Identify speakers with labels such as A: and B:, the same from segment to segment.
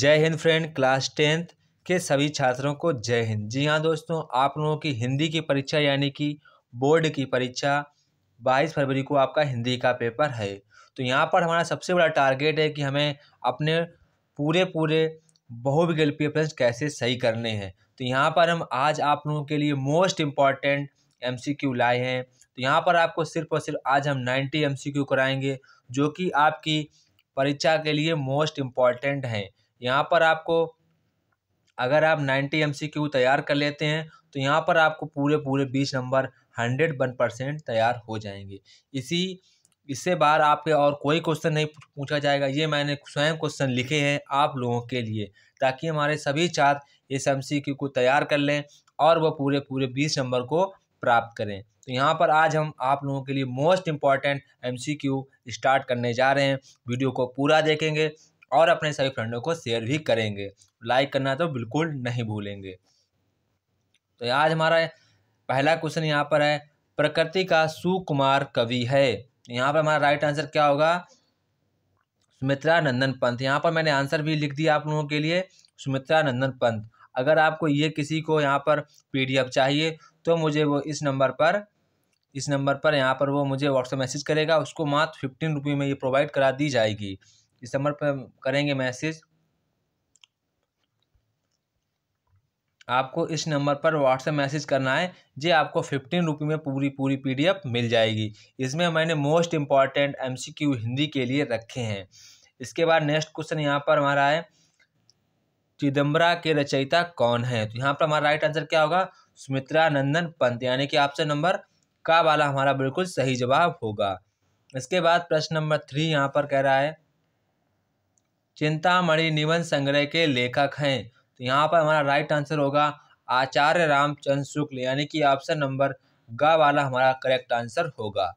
A: जय Hind friend class tenth के सभी छात्रों को जय हिंद जी हाँ दोस्तों आप लोगों की हिंदी की परीक्षा यानी कि बोर्ड की परीक्षा 22 फरवरी को आपका हिंदी का पेपर है तो यहाँ पर हमारा सबसे बड़ा टारगेट है कि हमें अपने पूरे पूरे बहुविकल्पीय प्रश्न कैसे सही करने हैं तो यहाँ पर हम आज आप लोगों के लिए मोस्ट इम्पॉर्टेंट एम लाए हैं तो यहाँ पर आपको सिर्फ और सिर्फ आज हम नाइन्टी एम कराएंगे जो कि आपकी परीक्षा के लिए मोस्ट इम्पॉर्टेंट हैं यहाँ पर आपको अगर आप सी क्यू तैयार कर लेते हैं तो यहाँ पर आपको पूरे पूरे बीस नंबर हंड्रेड वन परसेंट तैयार हो जाएंगे इसी इससे बाहर आपके और कोई क्वेश्चन नहीं पूछा जाएगा ये मैंने स्वयं क्वेश्चन लिखे हैं आप लोगों के लिए ताकि हमारे सभी छात्र इस एम को तैयार कर लें और वह पूरे पूरे बीस नंबर को प्राप्त करें तो यहाँ पर आज हम आप लोगों के लिए मोस्ट इम्पॉर्टेंट एम स्टार्ट करने जा रहे हैं वीडियो को पूरा देखेंगे और अपने सभी फ्रेंडों को शेयर भी करेंगे लाइक करना तो बिल्कुल नहीं भूलेंगे तो आज हमारा पहला क्वेश्चन यहाँ पर है प्रकृति का सुकुमार कवि है यहाँ पर हमारा राइट आंसर क्या होगा सुमित्रा नंदन पंत यहाँ पर मैंने आंसर भी लिख दिया आप लोगों के लिए सुमित्रा नंदन पंत अगर आपको ये किसी को यहाँ पर पीडीएफ चाहिए तो मुझे वो इस नंबर पर इस नंबर पर यहाँ पर वो मुझे व्हाट्सएप मैसेज करेगा उसको मात्र फिफ्टीन रुपये में ये प्रोवाइड करा दी जाएगी दिसंबर नंबर पर करेंगे मैसेज आपको इस नंबर पर व्हाट्सएप मैसेज करना है जे आपको फिफ्टीन रुपी में पूरी पूरी पीडीएफ मिल जाएगी इसमें मैंने मोस्ट इम्पॉर्टेंट एमसीक्यू हिंदी के लिए रखे हैं इसके बाद नेक्स्ट क्वेश्चन यहाँ पर हमारा है चिदम्बरा के रचयिता कौन है तो यहाँ पर हमारा राइट आंसर क्या होगा सुमित्रा नंदन पंत यानी कि ऑप्शन नंबर का वाला हमारा बिल्कुल सही जवाब होगा इसके बाद प्रश्न नंबर थ्री यहाँ पर कह रहा है चिंतामणि निबंध संग्रह के लेखक हैं तो यहाँ पर हमारा राइट आंसर होगा आचार्य रामचंद्र शुक्ल यानी कि ऑप्शन नंबर ग वाला हमारा करेक्ट आंसर होगा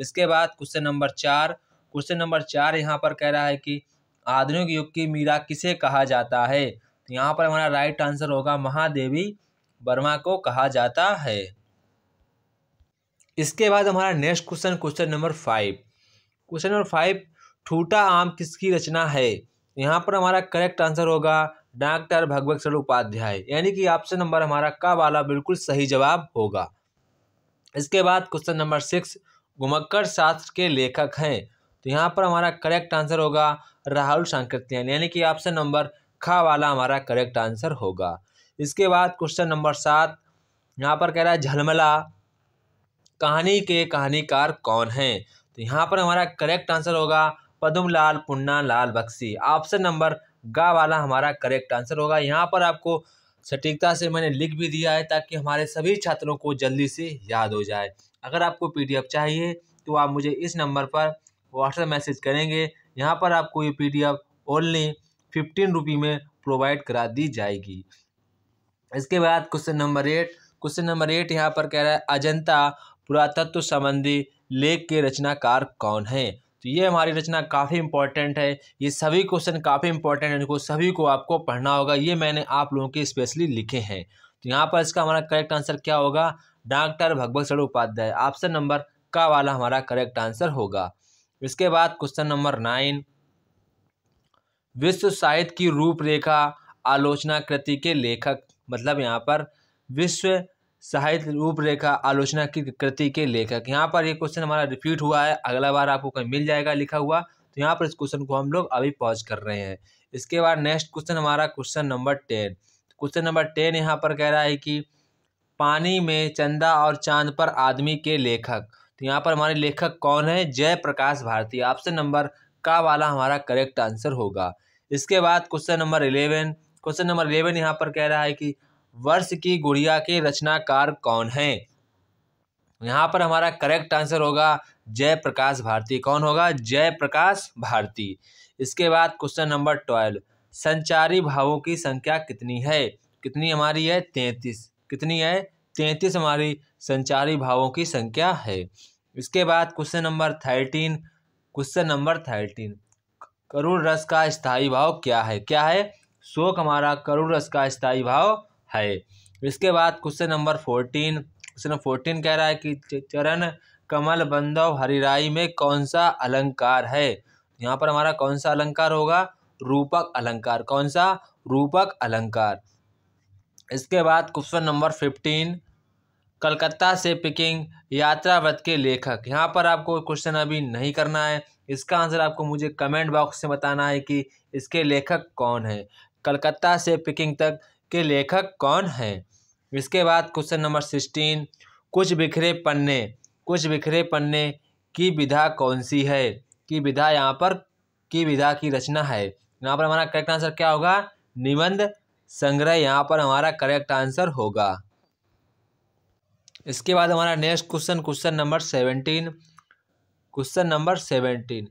A: इसके बाद क्वेश्चन नंबर चार क्वेश्चन नंबर चार यहाँ पर कह रहा है कि आधुनिक युग की मीरा किसे कहा जाता है तो यहाँ पर हमारा राइट आंसर होगा महादेवी वर्मा को कहा जाता है इसके बाद हमारा next question question number five question number five ठूटा आम किसकी रचना है यहाँ पर हमारा करेक्ट आंसर होगा डॉक्टर भगवत सर उपाध्याय यानी कि ऑप्शन नंबर हमारा का वाला बिल्कुल सही जवाब होगा इसके बाद क्वेश्चन नंबर सिक्स घुमक्कर शास्त्र के लेखक हैं तो यहाँ पर हमारा करेक्ट आंसर होगा राहुल शांकृत्यन यानी कि ऑप्शन नंबर खा वाला हमारा करेक्ट आंसर होगा इसके बाद क्वेश्चन नंबर सात यहाँ पर कह रहा है झलमला कहानी के कहानीकार कौन हैं तो यहाँ पर हमारा करेक्ट आंसर होगा Padumlal Punnalal Bakshi option number गा वाला हमारा करेक्ट आंसर होगा यहाँ पर आपको सटीकता से मैंने लिख भी दिया है ताकि हमारे सभी छात्रों को जल्दी से याद हो जाए अगर आपको पीडीएफ चाहिए तो आप मुझे इस नंबर पर व्हाट्सएप मैसेज करेंगे यहाँ पर आपको ये पीडीएफ ओनली फिफ्टीन रुपी में प्रोवाइड करा दी जाएगी इसके बाद question number eight question number eight यहाँ पर कह रहा है अजंता पुरातत्व संबंधी लेख के रचनाकार कौन है तो ये हमारी रचना काफ़ी इंपॉर्टेंट है ये सभी क्वेश्चन काफ़ी इंपॉर्टेंट है इनको सभी को आपको पढ़ना होगा ये मैंने आप लोगों के स्पेशली लिखे हैं तो यहाँ पर इसका हमारा करेक्ट आंसर क्या होगा डॉक्टर भगवत शरण उपाध्याय ऑप्शन नंबर का वाला हमारा करेक्ट आंसर होगा इसके बाद क्वेश्चन नंबर नाइन विश्व साहित्य की रूपरेखा आलोचना कृति के लेखक मतलब यहाँ पर विश्व साहित्य रूपरेखा आलोचना की कृति के लेखक यहाँ पर ये क्वेश्चन हमारा रिपीट हुआ है अगला बार आपको कहीं मिल जाएगा लिखा हुआ तो यहाँ पर इस क्वेश्चन को हम लोग अभी पॉज कर रहे हैं इसके बाद नेक्स्ट क्वेश्चन हमारा question number ten question number ten यहाँ पर कह रहा है कि पानी में चंदा और चांद पर आदमी के लेखक तो यहाँ पर हमारे लेखक कौन है जयप्रकाश भारती ऑप्शन नंबर का वाला हमारा करेक्ट आंसर होगा इसके बाद question number eleven question number eleven यहाँ पर कह रहा है कि वर्ष की गुड़िया के रचनाकार कौन हैं यहाँ पर हमारा करेक्ट आंसर होगा जय प्रकाश भारती कौन होगा जय प्रकाश भारती इसके बाद क्वेश्चन नंबर ट्वेल्व संचारी भावों की संख्या कितनी है कितनी हमारी है तैंतीस कितनी है तैंतीस हमारी संचारी भावों की संख्या है इसके बाद question number thirteen question number thirteen करुण रस का स्थायी भाव क्या है क्या है शोक हमारा करुण रस का स्थायी भाव है इसके बाद question number fourteen question number fourteen कह रहा है कि चरण कमल बंधव हरिराई में कौन सा अलंकार है यहाँ पर हमारा कौन सा अलंकार होगा रूपक अलंकार कौन सा रूपक अलंकार इसके बाद क्वेश्चन नंबर फिफ्टीन कलकत्ता से पिकिंग यात्रा व्रत के लेखक यहाँ पर आपको क्वेश्चन अभी नहीं करना है इसका आंसर आपको मुझे कमेंट बॉक्स में बताना है कि इसके लेखक कौन है कलकत्ता से पिकिंग तक के लेखक कौन हैं इसके बाद क्वेश्चन नंबर सिक्सटीन कुछ बिखरे पन्ने कुछ बिखरे पन्ने की विधा कौन सी है की विधा यहाँ पर की विधा की रचना है यहाँ पर हमारा करेक्ट आंसर क्या होगा निबंध संग्रह यहाँ पर हमारा करेक्ट आंसर होगा इसके बाद हमारा next question question number seventeen question number seventeen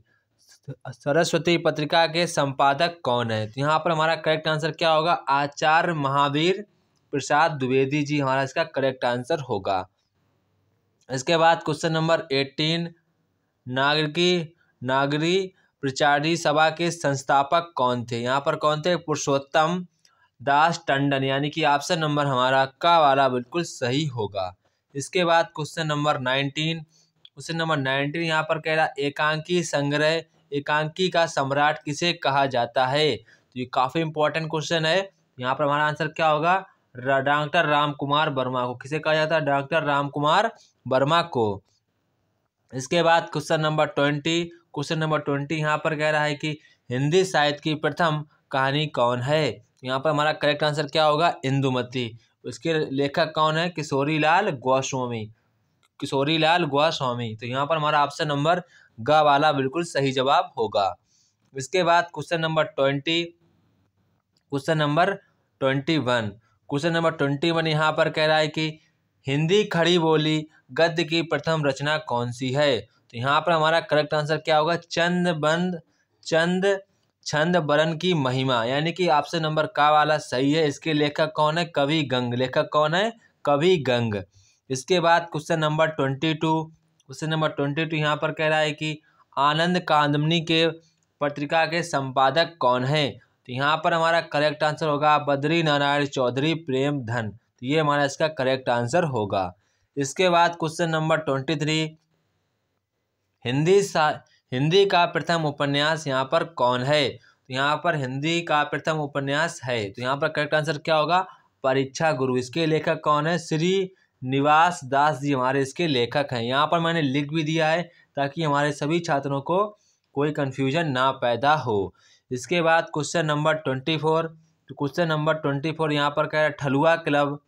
A: Saraswati पत्रिका के संपादक कौन है तो यहाँ पर हमारा करेक्ट आंसर क्या होगा आचार्य महावीर प्रसाद द्विवेदी जी हमारा इसका करेक्ट आंसर होगा इसके बाद क्वेश्चन नंबर एटीन नागरिकी नागरी प्रचारी सभा के संस्थापक कौन थे यहाँ पर कौन थे पुरुषोत्तम दास टंडन यानी कि ऑप्शन नंबर हमारा का वाला बिल्कुल सही होगा इसके बाद question number nineteen question number nineteen यहाँ पर कह रहा एकांकी संग्रह एकांकी का सम्राट किसे कहा जाता है तो ये काफ़ी इंपॉर्टेंट क्वेश्चन है यहाँ पर हमारा आंसर क्या होगा डॉक्टर राम कुमार वर्मा को किसे कहा जाता है डॉक्टर राम कुमार वर्मा को इसके बाद question number twenty question number twenty यहाँ पर कह रहा है कि हिंदी साहित्य की प्रथम कहानी कौन है यहाँ पर हमारा करेक्ट आंसर क्या होगा इंदुमती उसके लेखक कौन है किशोरी लाल गोस्वामी किशोरी लाल गोस्वामी तो यहाँ पर हमारा ऑप्शन नंबर ग वाला बिल्कुल सही जवाब होगा इसके बाद question number twenty question number twenty one question number twenty one यहाँ पर कह रहा है कि हिंदी खड़ी बोली गद्य की प्रथम रचना कौन सी है तो यहाँ पर हमारा करेक्ट आंसर क्या होगा चंद बंद चंद छंद बरन की महिमा यानी कि ऑप्शन नंबर का वाला सही है इसके लेखक कौन है कवि गंग लेखक कौन है कवि गंग इसके बाद question number twenty two question number twenty two यहाँ पर कह रहा है कि आनंद कादमनी के पत्रिका के संपादक कौन है तो यहाँ पर हमारा करेक्ट आंसर होगा बद्री नारायण चौधरी प्रेम धन तो ये हमारा इसका करेक्ट आंसर होगा इसके बाद question number twenty three Hindi सा हिंदी का प्रथम उपन्यास यहाँ पर कौन है तो यहाँ पर हिंदी का प्रथम उपन्यास है तो यहाँ पर करेक्ट आंसर क्या होगा परीक्षा गुरु इसके लेखक कौन है श्री निवास दास जी हमारे इसके लेखक हैं यहाँ पर मैंने लिख भी दिया है ताकि हमारे सभी छात्रों को कोई कन्फ्यूजन ना पैदा हो इसके बाद क्वेश्चन नंबर ट्वेंटी फोर तो क्वेश्चन नंबर ट्वेंटी फोर यहाँ पर कह रहा है ठलुआ क्लब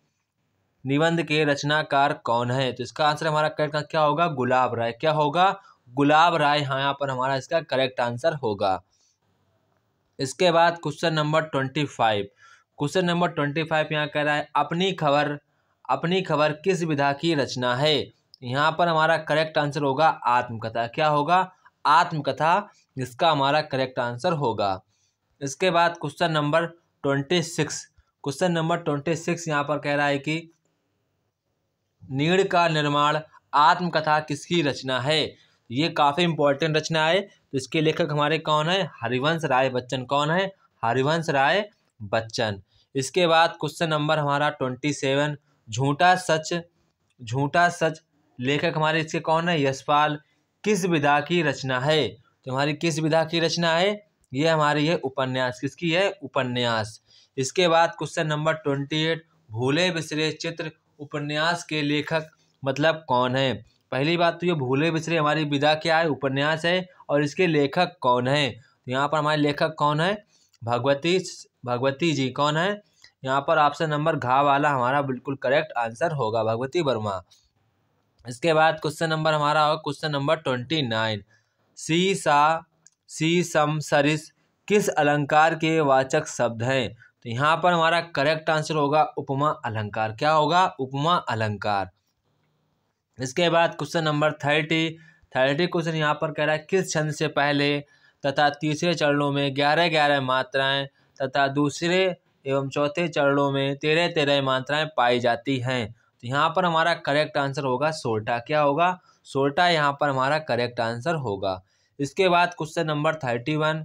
A: निबंध के रचनाकार कौन है तो इसका आंसर हमारा करेक्ट क्या होगा गुलाब राय क्या होगा गुलाब राय हाँ यहाँ पर हमारा इसका करेक्ट आंसर होगा इसके बाद question number twenty five question number twenty five यहाँ कह रहा है अपनी खबर अपनी खबर किस विधा की रचना है यहाँ पर हमारा करेक्ट आंसर होगा आत्मकथा क्या होगा आत्मकथा इसका हमारा करेक्ट आंसर होगा इसके बाद question number twenty six question number twenty six यहाँ पर कह रहा है कि नीड़ का निर्माण आत्मकथा किसकी रचना है ये काफ़ी इंपॉर्टेंट रचना है तो इसके लेखक हमारे कौन है हरिवंश राय बच्चन कौन है हरिवंश राय बच्चन इसके बाद क्वेश्चन नंबर हमारा ट्वेंटी सेवन झूठा सच झूठा सच लेखक हमारे इसके कौन है यशपाल किस विधा की रचना है तो हमारी किस विधा की रचना है ये हमारी है उपन्यास किसकी है उपन्यास इसके बाद क्वेश्चन नंबर ट्वेंटी एट भूले बिसरे चित्र उपन्यास के लेखक मतलब कौन है पहली बात तो ये भूले बिसरे हमारी विधा क्या है उपन्यास है और इसके लेखक कौन है तो यहाँ पर हमारे लेखक कौन है भगवती भगवती जी कौन है यहाँ पर ऑप्शन नंबर घा वाला हमारा बिल्कुल करेक्ट आंसर होगा भगवती वर्मा इसके बाद क्वेश्चन नंबर हमारा होगा क्वेश्चन नंबर ट्वेंटी नाइन सी सा सी सम सरिस किस अलंकार के वाचक शब्द हैं तो यहाँ पर हमारा करेक्ट आंसर होगा उपमा अलंकार क्या होगा उपमा अलंकार इसके बाद question number thirty thirty question यहाँ पर कह रहा है किस छंद से पहले तथा तीसरे चरणों में ग्यारह ग्यारह मात्राएं तथा दूसरे एवं चौथे चरणों में तेरह तेरह मात्राएं पाई जाती हैं तो यहाँ पर हमारा करेक्ट आंसर होगा सोल्टा क्या होगा सोल्टा यहाँ पर हमारा करेक्ट आंसर होगा इसके बाद क्वेश्चन नंबर थर्टी वन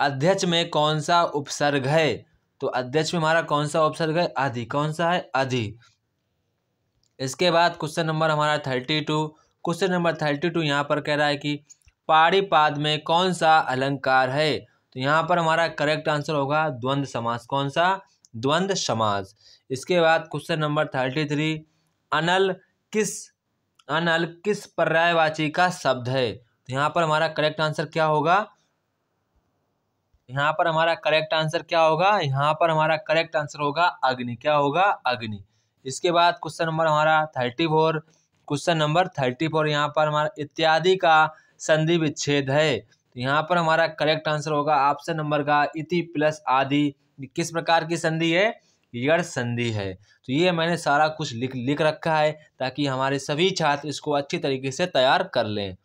A: अध्यक्ष में कौन सा उपसर्ग है तो अध्यक्ष में हमारा कौन सा उपसर्ग है अधि कौन सा है अधि इसके बाद क्वेश्चन नंबर हमारा thirty two question number thirty two यहाँ पर कह रहा है कि पाड़ीपाद में कौन सा अलंकार है तो यहाँ पर हमारा करेक्ट आंसर होगा द्वंद्व समास कौन सा द्वंद्व समास इसके बाद क्वेश्चन नंबर थर्टी थ्री अनल किस अनल किस पर्यायवाची का शब्द है तो यहाँ पर हमारा करेक्ट आंसर क्या होगा यहाँ पर हमारा करेक्ट आंसर क्या होगा यहाँ पर हमारा करेक्ट आंसर होगा अग्नि क्या होगा अग्नि इसके बाद क्वेश्चन नंबर हमारा thirty four question number thirty four यहाँ पर हमारा इत्यादि का संधि विच्छेद है तो यहाँ पर हमारा करेक्ट आंसर होगा ऑप्शन नंबर का इति प्लस आदि किस प्रकार की संधि है यड़ संधि है तो ये मैंने सारा कुछ लिख लिख रखा है ताकि हमारे सभी छात्र इसको अच्छी तरीके से तैयार कर लें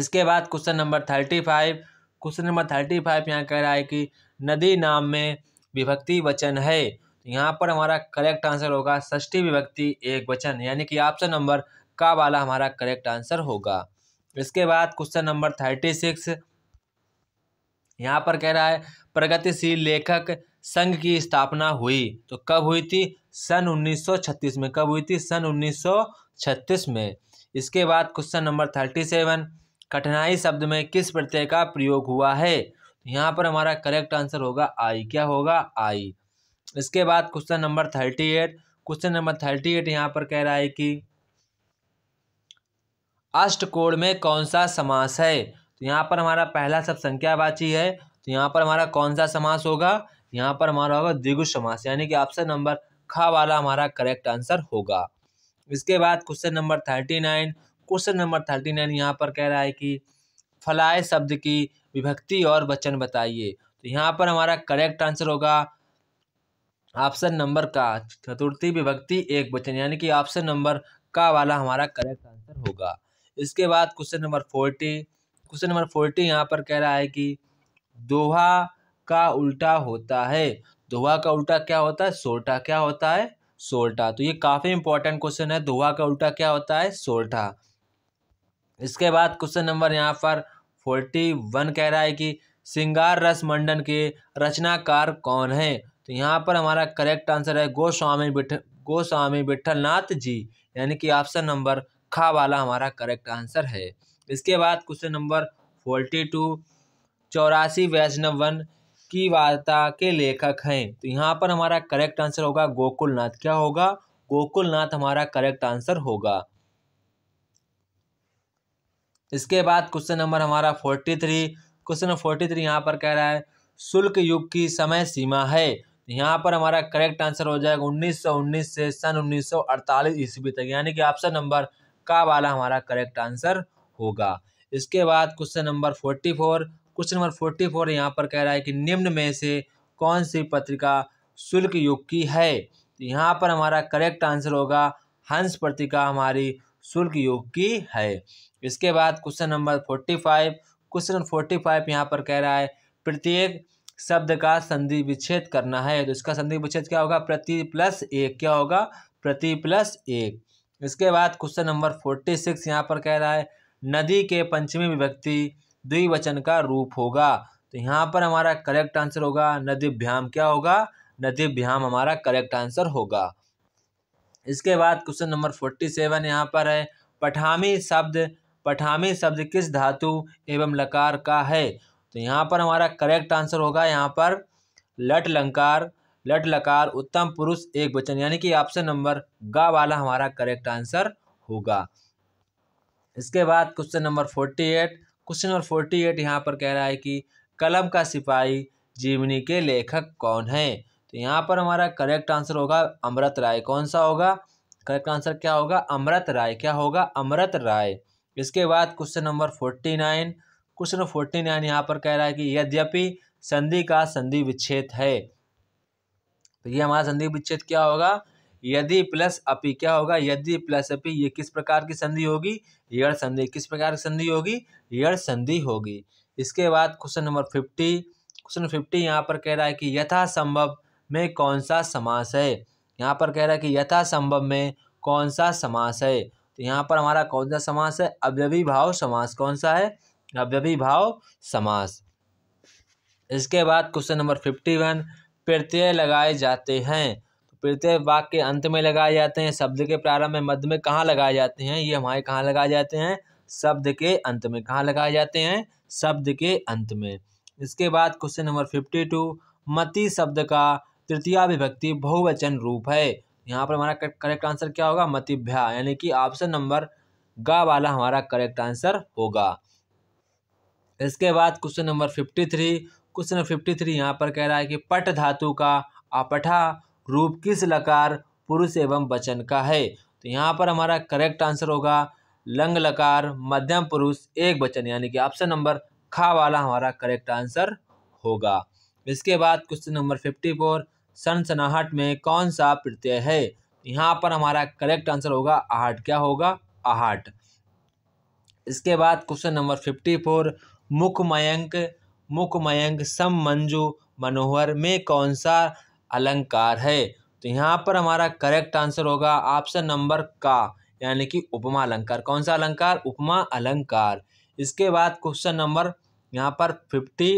A: इसके बाद question number thirty five question number thirty five यहाँ कह रहा है कि नदी नाम में विभक्ति वचन है तो यहाँ पर हमारा करेक्ट आंसर होगा षष्ठी विभक्ति एक वचन यानी कि ऑप्शन नंबर का वाला हमारा करेक्ट आंसर होगा इसके बाद क्वेश्चन नंबर थर्टी सिक्स यहाँ पर कह रहा है प्रगतिशील लेखक संघ की स्थापना हुई तो कब हुई थी सन 1936 में कब हुई थी सन 1936 में इसके बाद क्वेश्चन नंबर थर्टी सेवन कठिनाई शब्द में किस प्रत्यय का प्रयोग हुआ है तो यहाँ पर हमारा करेक्ट आंसर होगा आई क्या होगा आई इसके बाद question number thirty eight question number thirty eight यहाँ पर कह रहा है कि अष्टकोण में कौन सा समास है तो यहाँ पर हमारा पहला सब संख्यावाची है तो यहाँ पर हमारा कौन सा समास होगा यहाँ पर हमारा होगा द्विगु समास यानी कि ऑप्शन नंबर खा वाला हमारा करेक्ट आंसर होगा इसके बाद question number thirty nine question number thirty nine यहाँ पर कह रहा है कि फलाए शब्द की विभक्ति और वचन बताइए तो यहाँ पर हमारा करेक्ट आंसर होगा ऑप्शन नंबर का चतुर्थी विभक्ति एक वचन यानी कि ऑप्शन नंबर का वाला हमारा करेक्ट आंसर होगा इसके बाद question number forty question number forty यहाँ पर कह रहा है कि दोहा का उल्टा होता है दोहा का उल्टा क्या होता है सोल्टा क्या होता है सोल्टा तो ये काफ़ी इंपॉर्टेंट क्वेश्चन है दोहा का उल्टा क्या होता है सोल्टा इसके बाद क्वेश्चन नंबर यहाँ पर फोर्टी वन कह रहा है कि सिंगार रस मंडन के रचनाकार कौन है तो यहाँ पर हमारा करेक्ट आंसर है गोस्वामी बिठ गोस्वामी विठलनाथ जी यानी कि ऑप्शन नंबर खा वाला हमारा करेक्ट आंसर है इसके बाद क्वेश्चन नंबर फोर्टी टू चौरासी वैष्णव वन की वार्ता के लेखक हैं तो यहाँ पर हमारा करेक्ट आंसर होगा गोकुलनाथ क्या होगा गोकुलनाथ हमारा करेक्ट आंसर होगा इसके बाद क्वेश्चन नंबर हमारा forty three question number forty three यहाँ पर कह रहा है शुल्क युग की समय सीमा है यहाँ पर हमारा करेक्ट आंसर हो जाएगा 1919 से सन 1948 ईस्वी तक यानी कि ऑप्शन नंबर का वाला हमारा करेक्ट आंसर होगा इसके बाद question number forty four question number forty four यहाँ पर कह रहा है कि निम्न में से कौन सी पत्रिका शुल्क युग की है तो यहाँ पर हमारा करेक्ट आंसर होगा हंस पत्रिका हमारी शुल्क युग की है इसके बाद question number forty five question number forty five यहाँ पर कह रहा है प्रत्येक शब्द का संधि विच्छेद करना है तो इसका संधि विच्छेद क्या होगा प्रति प्लस एक क्या होगा प्रति प्लस एक इसके बाद क्वेश्चन नंबर फोर्टी सिक्स यहाँ पर कह रहा है नदी के पंचमी विभक्ति द्विवचन का रूप होगा तो यहाँ पर हमारा करेक्ट आंसर होगा नदीभ्याम क्या होगा नदीभ्याम हमारा करेक्ट आंसर होगा इसके बाद क्वेश्चन नंबर फोर्टी सेवन यहाँ पर है पठामी शब्द पठामी शब्द किस धातु एवं लकार का है तो यहाँ पर हमारा करेक्ट आंसर होगा यहाँ पर लट लंकार लट लकार उत्तम पुरुष एक वचन यानी कि ऑप्शन नंबर गा वाला हमारा करेक्ट आंसर होगा इसके बाद question number forty eight question number forty eight यहाँ पर कह रहा है कि कलम का सिपाही जीवनी के लेखक कौन है तो यहाँ पर हमारा करेक्ट आंसर होगा अमृत राय कौन सा होगा करेक्ट आंसर क्या होगा अमृत राय क्या होगा अमृत राय इसके बाद question number forty nine question number forty nine यहाँ पर कह रहा है कि यद्यपि संधि का संधि विच्छेद है तो ये हमारा संधि विच्छेद क्या होगा यदि प्लस अपि क्या होगा यदि प्लस अपि ये किस प्रकार की संधि होगी यड़ संधि किस प्रकार की संधि होगी यड़ संधि होगी इसके बाद question number fifty question fifty यहाँ पर कह रहा है कि यथासंभव में कौन सा समास है यहाँ पर कह रहा है कि यथासंभव में कौन सा समास है तो यहाँ पर हमारा कौन सा समास है अव्यवी भाव समास कौन सा है अव्यवी भाव समास इसके बाद क्वेश्चन नंबर फिफ्टी वन प्रत्यय लगाए जाते हैं तो प्रत्यय वाक्य के अंत में लगाए जाते हैं शब्द के प्रारंभ में मध्य में कहाँ लगाए जाते हैं ये हमारे कहाँ लगाए जाते हैं शब्द के अंत में कहाँ लगाए जाते हैं शब्द के अंत में इसके बाद क्वेश्चन नंबर फिफ्टी टू मति शब्द का तृतीय विभक्ति बहुवचन रूप है यहाँ पर हमारा करेक्ट आंसर क्या होगा मतिभ्या यानी कि ऑप्शन नंबर गा वाला हमारा करेक्ट आंसर होगा इसके बाद question number fifty three question fifty three यहाँ पर कह रहा है कि पट धातु का अपठा रूप किस लकार पुरुष एवं वचन का है तो यहाँ पर हमारा करेक्ट आंसर होगा लंग लकार मध्यम पुरुष एक वचन यानी कि ऑप्शन नंबर खा वाला हमारा करेक्ट आंसर होगा इसके बाद क्वेश्चन नंबर फिफ्टी फोर सनसनाहट में कौन सा प्रत्यय है यहाँ पर हमारा करेक्ट आंसर होगा आहट क्या होगा आहट इसके बाद क्वेश्चन नंबर फिफ्टी फोर मुखमयंक सम मंजू मनोहर में कौन सा अलंकार है तो यहाँ पर हमारा करेक्ट आंसर होगा ऑप्शन नंबर का यानी कि उपमा अलंकार कौन सा अलंकार उपमा अलंकार इसके बाद क्वेश्चन नंबर यहाँ पर फिफ्टी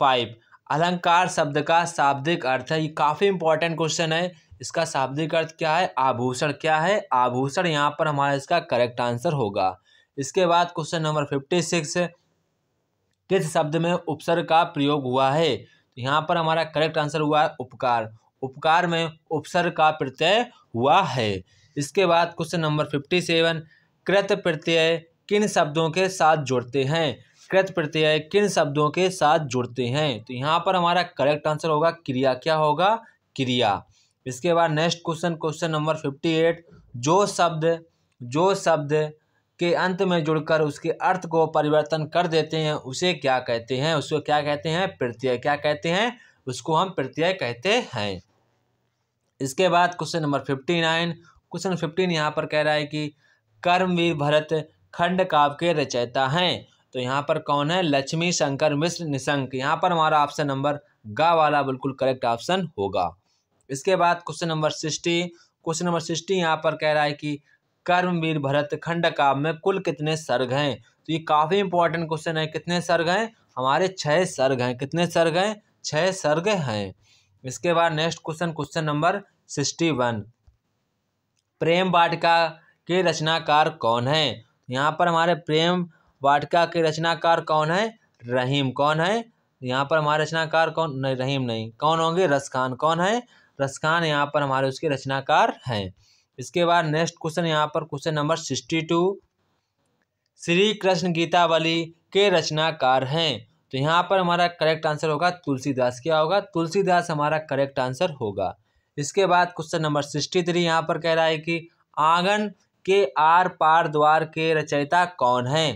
A: फाइव अलंकार शब्द का शाब्दिक अर्थ है ये काफ़ी इंपॉर्टेंट क्वेश्चन है इसका शाब्दिक अर्थ क्या है आभूषण क्या है आभूषण यहाँ पर हमारा इसका करेक्ट आंसर होगा इसके बाद क्वेश्चन नंबर फिफ्टी सिक्स किस शब्द में उपसर्ग का प्रयोग हुआ है तो यहाँ पर हमारा करेक्ट आंसर हुआ है उपकार उपकार में उपसर्ग का प्रत्यय हुआ है इसके बाद क्वेश्चन नंबर फिफ्टी सेवन कृत प्रत्यय किन शब्दों के साथ जुड़ते हैं कृत प्रत्यय किन शब्दों के साथ जुड़ते हैं तो यहाँ पर हमारा करेक्ट आंसर होगा क्रिया क्या होगा क्रिया इसके बाद next question question number fifty eight जो शब्द जो शब्द के अंत में जुड़कर उसके अर्थ को परिवर्तन कर देते हैं उसे क्या कहते हैं उसको क्या कहते हैं प्रत्यय क्या कहते हैं उसको हम प्रत्यय कहते हैं इसके बाद question number fifty nine question fifteen यहाँ पर कह रहा है कि कर्मवीर भरत खंड काव्य के रचयिता हैं तो यहाँ पर कौन है लक्ष्मी शंकर मिश्र निशंक यहाँ पर हमारा ऑप्शन नंबर गा वाला बिल्कुल करेक्ट ऑप्शन होगा इसके बाद question number sixty question number sixty यहाँ पर कह रहा है कि कर्मवीर भरत खंड काव्य में कुल कितने सर्ग हैं तो ये काफ़ी इंपॉर्टेंट क्वेश्चन है कितने सर्ग हैं हमारे छः सर्ग हैं कितने सर्ग हैं छः सर्ग हैं इसके बाद next question question number sixty one Prem Vatika के रचनाकार कौन है यहाँ पर हमारे प्रेम वाटिका के रचनाकार कौन है रहीम कौन है यहाँ पर हमारे रचनाकार कौन नहीं रहीम नहीं कौन होंगे रसखान कौन है रसखान यहाँ पर हमारे उसके रचनाकार हैं इसके बाद नेक्स्ट क्वेश्चन यहाँ पर question number sixty two Shri Krishna Gitavali के रचनाकार हैं तो यहाँ पर हमारा करेक्ट आंसर होगा तुलसीदास क्या होगा तुलसीदास हमारा करेक्ट आंसर होगा इसके बाद क्वेश्चन नंबर सिक्सटी थ्री यहाँ पर कह रहा है कि आंगन के आर पार द्वार के रचयिता कौन है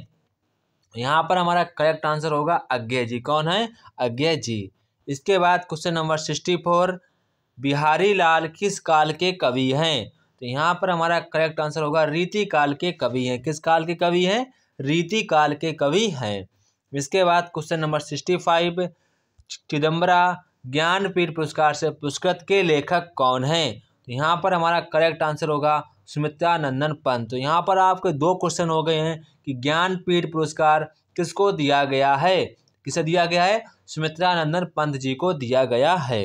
A: यहाँ पर हमारा करेक्ट आंसर होगा अज्ञय जी कौन है अज्ञय जी इसके बाद question number sixty four Bihari Lal किस काल के कवि हैं तो यहाँ पर हमारा करेक्ट आंसर होगा रीति काल के कवि हैं किस काल के कवि हैं रीति काल के कवि हैं इसके बाद question number sixty five Chidambara Jnanpith पुरस्कार से पुरस्कृत के लेखक कौन हैं तो यहाँ पर हमारा करेक्ट आंसर होगा सुमित्रा नंदन पंत तो यहाँ पर आपके दो क्वेश्चन हो गए हैं कि ज्ञानपीठ पुरस्कार किसको दिया गया है किसे दिया गया है सुमित्रा नंदन पंत जी को दिया गया है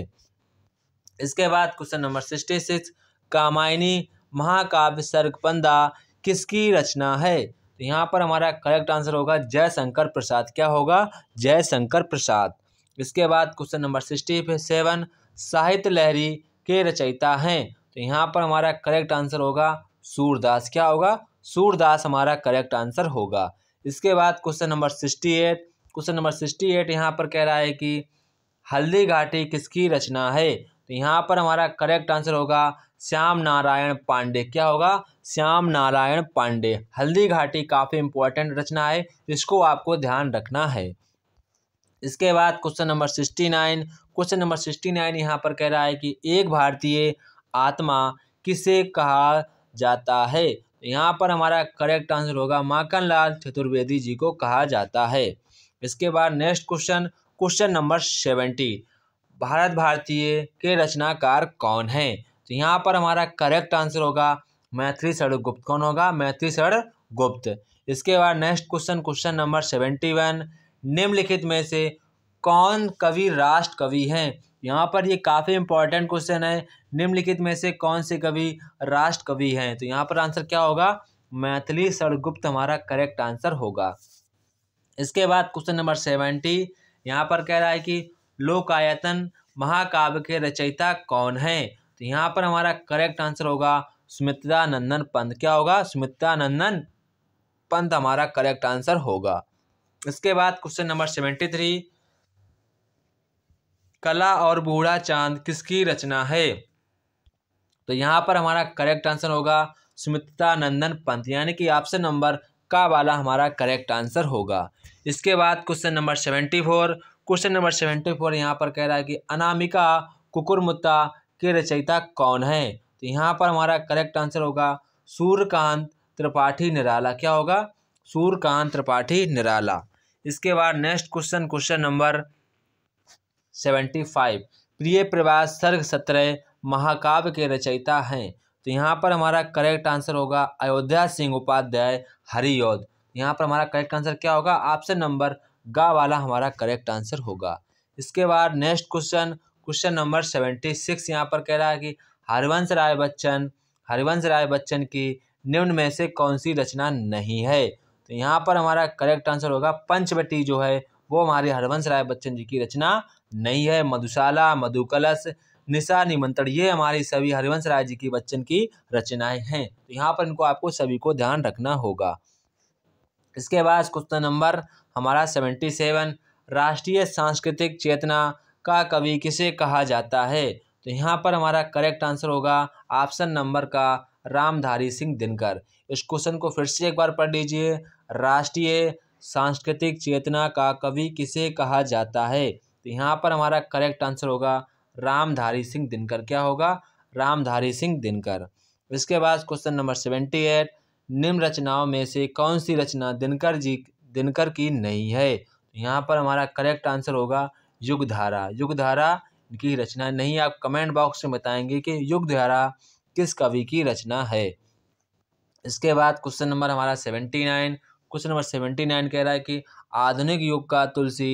A: इसके बाद question number sixty six Kamayani महाकाव्य सर्गपंदा किसकी रचना है तो यहाँ पर हमारा करेक्ट आंसर होगा जयशंकर प्रसाद क्या होगा जयशंकर प्रसाद इसके बाद क्वेश्चन नंबर सिक्सटी सेवन साहित्य लहरी के रचयिता हैं तो यहाँ पर हमारा करेक्ट आंसर होगा सूरदास क्या होगा सूरदास हमारा करेक्ट आंसर होगा इसके बाद question number sixty eight question number sixty eight यहाँ पर कह रहा है कि हल्दी घाटी किसकी रचना है तो यहाँ पर हमारा करेक्ट आंसर होगा श्याम नारायण पांडे क्या होगा श्याम नारायण पांडे हल्दी घाटी काफ़ी इंपॉर्टेंट रचना है इसको आपको ध्यान रखना है इसके बाद question number sixty nine question number sixty nine यहाँ पर कह रहा है कि एक भारतीय आत्मा किसे कहा जाता है यहाँ पर हमारा करेक्ट आंसर होगा लाल चतुर्वेदी जी को कहा जाता है इसके बाद next question question number seventy Bharat Bharatiya के रचनाकार कौन हैं तो यहाँ पर हमारा करेक्ट आंसर होगा मैथिली सड़ गुप्त कौन होगा मैथिली सड़ गुप्त इसके बाद next question question number seventy one निम्नलिखित में से कौन कवि राष्ट्र कवि हैं यहाँ पर ये काफ़ी इंपॉर्टेंट क्वेश्चन है निम्नलिखित में से कौन से कवि राष्ट्र कवि हैं तो यहाँ पर आंसर क्या होगा मैथिली गुप्त हमारा करेक्ट आंसर होगा इसके बाद क्वेश्चन नंबर सेवेंटी यहाँ पर कह रहा है कि लोकायतन महाकाव्य के रचयिता कौन हैं तो यहाँ पर हमारा करेक्ट आंसर होगा सुमित्रा नंदन पंत क्या होगा सुमित्रा नंदन पंत हमारा करेक्ट आंसर होगा इसके बाद क्वेश्चन नंबर सेवेंटी थ्री कला और बूढ़ा चांद किसकी रचना है तो यहाँ पर हमारा करेक्ट आंसर होगा सुमित्रा नंदन पंत यानी कि ऑप्शन नंबर का वाला हमारा करेक्ट आंसर होगा इसके बाद question number seventy four question number seventy four यहाँ पर कह रहा है कि अनामिका कुकुरमुत्ता के रचयिता कौन है तो यहाँ पर हमारा करेक्ट आंसर होगा सूर्यकांत त्रिपाठी निराला क्या होगा सूर्यकांत त्रिपाठी निराला इसके बाद next question question number seventy five Priya Pravas सर्ग सत्रह महाकाव्य के रचयिता हैं तो यहाँ पर हमारा करेक्ट आंसर होगा अयोध्या सिंह उपाध्याय हरियोध यहाँ पर हमारा करेक्ट आंसर क्या होगा ऑप्शन नंबर गा वाला हमारा करेक्ट आंसर होगा इसके बाद next question question number seventy six यहाँ पर कह रहा है कि हरिवंश राय बच्चन हरिवंश राय बच्चन की निम्न में से कौन सी रचना नहीं है तो यहाँ पर हमारा करेक्ट आंसर होगा पंचवटी जो है वो हमारे हरिवंश राय बच्चन जी की रचना नहीं है मधुशाला मधुकलश निशा निमंत्रण ये हमारी सभी हरिवंश राय जी की बच्चन की रचनाएं हैं तो यहाँ पर इनको आपको सभी को ध्यान रखना होगा इसके बाद क्वेश्चन नंबर हमारा सेवेंटी सेवन राष्ट्रीय सांस्कृतिक चेतना का कवि किसे कहा जाता है तो यहाँ पर हमारा करेक्ट आंसर होगा ऑप्शन नंबर का रामधारी सिंह दिनकर इस क्वेश्चन को फिर से एक बार पढ़ लीजिए राष्ट्रीय सांस्कृतिक चेतना का कवि किसे कहा जाता है तो यहाँ पर हमारा करेक्ट आंसर होगा रामधारी सिंह दिनकर क्या होगा रामधारी सिंह दिनकर इसके बाद क्वेश्चन नंबर सेवेंटी एट निम्न रचनाओं में से कौन सी रचना दिनकर जी दिनकर की नहीं है तो यहाँ पर हमारा करेक्ट आंसर होगा युगधारा युगधारा की रचना नहीं आप कमेंट बॉक्स में बताएंगे कि युगधारा किस कवि की रचना है इसके बाद क्वेश्चन नंबर हमारा seventy nine question number seventy nine कह रहा है कि आधुनिक युग का तुलसी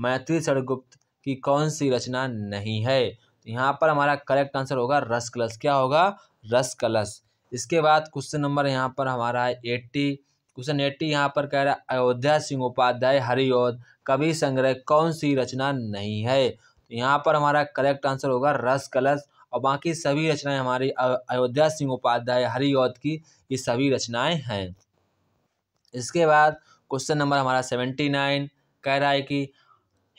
A: मैत्री सड़गुप्त की कौन सी रचना नहीं है तो यहाँ पर हमारा करेक्ट आंसर होगा रस कलश क्या होगा रस कलश इसके बाद क्वेश्चन नंबर यहाँ पर हमारा है एट्टी क्वेश्चन एट्टी यहाँ पर कह रहा है अयोध्या सिंह उपाध्याय हरिओद कवि संग्रह कौन सी रचना नहीं है तो यहाँ पर हमारा करेक्ट आंसर होगा रस कलश और बाकी सभी रचनाएं हमारी अयोध्या सिंह उपाध्याय हरिओद की ये सभी रचनाएं हैं इसके बाद क्वेश्चन नंबर हमारा सेवेंटी नाइन कह रहा है कि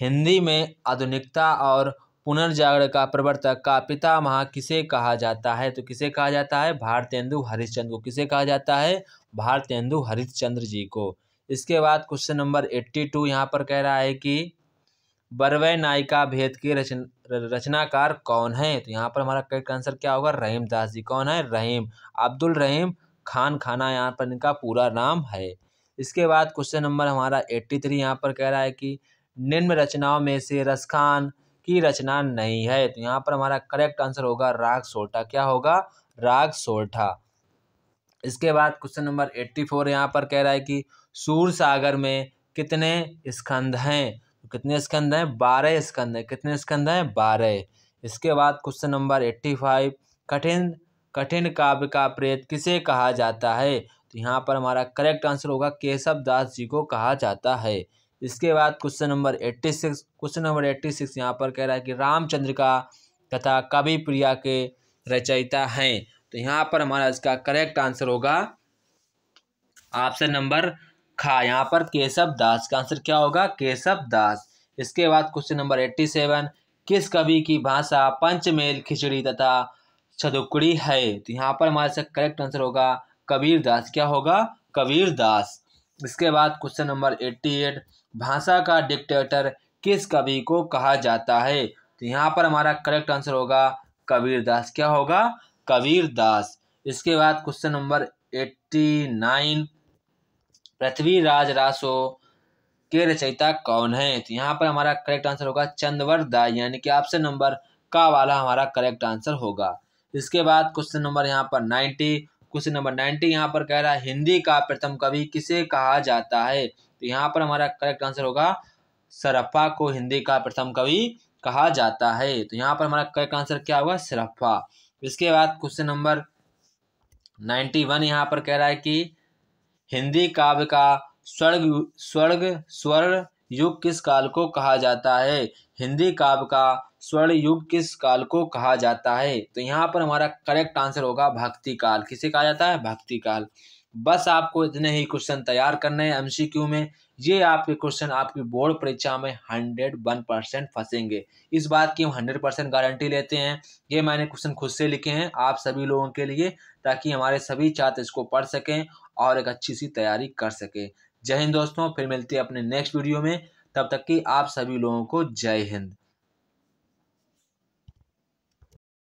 A: हिंदी में आधुनिकता और पुनर्जागरण का प्रवर्तक का पिता महा किसे कहा जाता है तो किसे कहा जाता है भारतेंदु हरिश्चंद्र को किसे कहा जाता है भारतेंदु हरिश्चंद्र जी को इसके बाद क्वेश्चन नंबर एट्टी टू यहाँ पर कह रहा है कि बरवय नायिका भेद के रचन रचनाकार कौन है तो यहाँ पर हमारा करेक्ट आंसर क्या होगा रहीम दास जी कौन है रहीम अब्दुल रहीम खान खाना यहाँ पर इनका पूरा नाम है इसके बाद क्वेश्चन नंबर हमारा एट्टी थ्री यहाँ पर कह रहा है कि निम्न रचनाओं में से रसखान की रचना नहीं है तो यहाँ पर हमारा करेक्ट आंसर होगा राग सोल्ठा क्या होगा राग सोल्ठा इसके बाद क्वेश्चन नंबर एट्टी फोर यहाँ पर कह रहा है कि सूर सागर में कितने स्कंद हैं तो कितने स्कंद हैं बारह स्कंद हैं कितने स्कंद हैं बारह इसके बाद क्वेश्चन नंबर एट्टी फाइव कठिन कठिन काव्य का प्रेत किसे कहा जाता है तो यहाँ पर हमारा करेक्ट आंसर होगा केशव दास जी को कहा जाता है इसके बाद question number eighty six question number eighty six यहाँ पर कह रहा है कि रामचंद्र का तथा कवि प्रिया के रचयिता हैं तो यहाँ पर हमारा इसका करेक्ट आंसर होगा ऑप्शन नंबर खा यहाँ पर केशव दास का आंसर क्या होगा केशव दास इसके बाद क्वेश्चन नंबर एट्टी सेवन किस कवि की भाषा पंचमेल खिचड़ी तथा छदुकड़ी है तो यहाँ पर हमारे से करेक्ट आंसर होगा कबीर दास क्या होगा कबीर दास इसके बाद क्वेश्चन नंबर एट्टी एट भाषा का डिक्टेटर किस कवि को कहा जाता है तो यहाँ पर हमारा करेक्ट आंसर होगा कबीर दास क्या होगा कबीर दास इसके बाद question number eighty nine Prithviraj Raso के रचयिता कौन है तो यहाँ पर हमारा करेक्ट आंसर होगा चंदवर दास यानी कि ऑप्शन नंबर का वाला हमारा करेक्ट आंसर होगा इसके बाद क्वेश्चन नंबर यहाँ पर नाइन्टी क्वेश्चन नंबर नाइन्टी यहाँ पर कह रहा है हिंदी का प्रथम कवि किसे कहा जाता है तो यहाँ पर हमारा करेक्ट आंसर होगा सरफा को हिंदी का प्रथम कवि कहा जाता है तो यहाँ पर हमारा करेक्ट आंसर क्या होगा सरफा इसके बाद क्वेश्चन नंबर नाइन्टी वन यहाँ पर कह रहा है कि हिंदी काव्य का स्वर्ग स्वर्ग स्वर्ण युग किस काल को कहा जाता है हिंदी काव्य का स्वर्ण युग किस काल को कहा जाता है तो यहाँ पर हमारा करेक्ट आंसर होगा भक्ति काल किसे कहा जाता है भक्ति काल बस आपको इतने ही क्वेश्चन तैयार करने हैं एमसीक्यू में ये आपके क्वेश्चन आपकी बोर्ड परीक्षा में हंड्रेड वन परसेंट फंसेंगे इस बात की हम हंड्रेड परसेंट गारंटी लेते हैं ये मैंने क्वेश्चन खुद से लिखे हैं आप सभी लोगों के लिए ताकि हमारे सभी छात्र इसको पढ़ सकें और एक अच्छी सी तैयारी कर सकें जय हिंद दोस्तों फिर मिलते हैं अपने नेक्स्ट वीडियो में तब तक कि आप सभी लोगों को जय हिंद